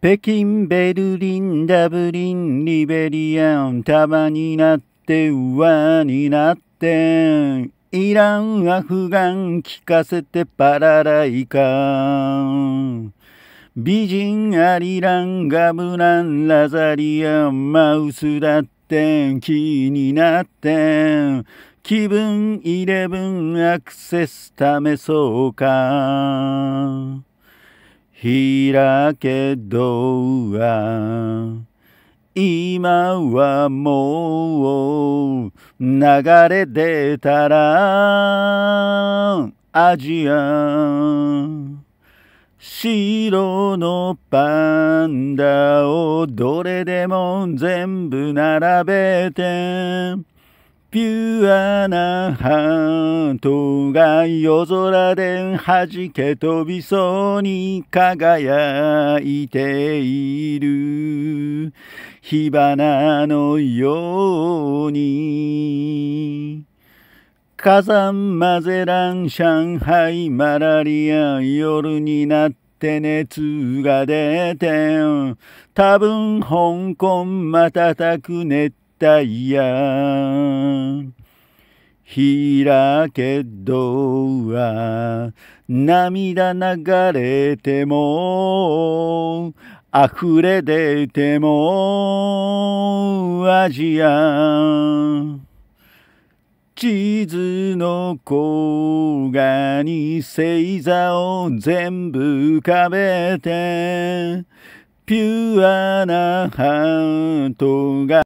北京、ベルリン、ダブリン、リベリアン、束になって、輪になって、イラン、アフガン、聞かせてパラライカ。美人、アリラン、ガブラン、ラザリアン、マウスだって、気になって、気分イレブン、アクセス試そうか。開けドア今はもう流れ出たらアジア白のパンダをどれでも全部並べてピュアなハートが夜空で弾け飛びそうに輝いている火花のように火山マゼラン上海マラリア夜になってって熱が出て、多分香港瞬く熱タイヤ開けドア涙流れても溢れ出てもアジア地図の甲賀に星座を全部浮かべてピュアなハートが